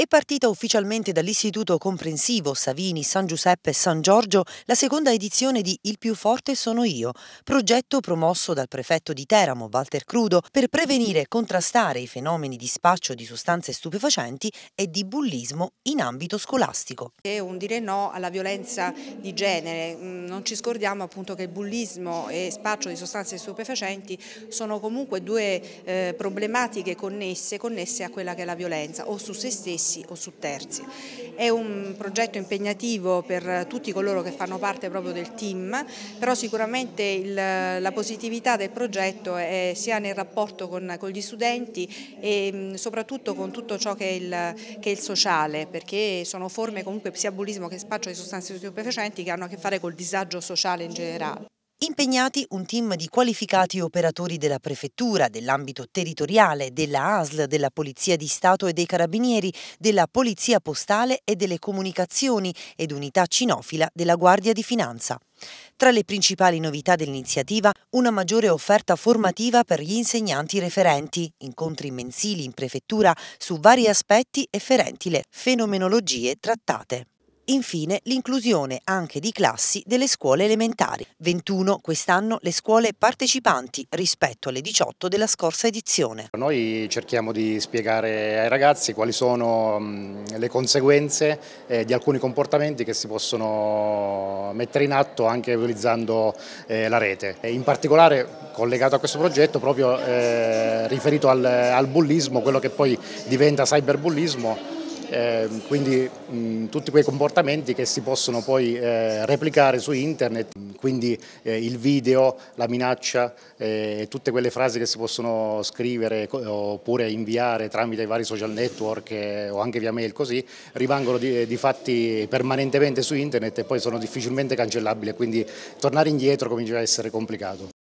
È partita ufficialmente dall'Istituto Comprensivo Savini San Giuseppe San Giorgio la seconda edizione di Il più forte sono io, progetto promosso dal prefetto di Teramo Walter Crudo per prevenire e contrastare i fenomeni di spaccio di sostanze stupefacenti e di bullismo in ambito scolastico. È un dire no alla violenza di genere. Mm, non ci scordiamo appunto che bullismo e spaccio di sostanze stupefacenti sono comunque due eh, problematiche connesse, connesse a quella che è la violenza o su se stessi stessi o su terzi. È un progetto impegnativo per tutti coloro che fanno parte proprio del team, però sicuramente il, la positività del progetto è sia nel rapporto con, con gli studenti e mm, soprattutto con tutto ciò che è, il, che è, il, sociale, perché sono forme comunque sia bullismo che spaccio di sostanze stupefacenti che hanno a che fare col disagio sociale in generale impegnati un team di qualificati operatori della Prefettura, dell'ambito territoriale, della ASL, della Polizia di Stato e dei Carabinieri, della Polizia Postale e delle Comunicazioni ed unità cinofila della Guardia di Finanza. Tra le principali novità dell'iniziativa, una maggiore offerta formativa per gli insegnanti referenti, incontri mensili in prefettura su vari aspetti efferenti le fenomenologie trattate. Infine l'inclusione anche di classi delle scuole elementari. 21 quest'anno le scuole partecipanti rispetto alle 18 della scorsa edizione. Noi cerchiamo di spiegare ai ragazzi quali sono le conseguenze eh, di alcuni comportamenti che si possono mettere in atto anche utilizzando eh, la rete. In particolare collegato a questo progetto proprio eh, riferito al bullismo, quello che poi diventa cyberbullismo Ehm, quindi mh, tutti quei comportamenti che si possono poi eh, replicare su internet, quindi eh, il video, la minaccia, eh, tutte quelle frasi che si possono scrivere oppure inviare tramite i vari social network eh, o anche via mail così, rimangono di, di, fatti permanentemente su internet e poi sono difficilmente cancellabili, quindi tornare indietro comincia a essere complicato.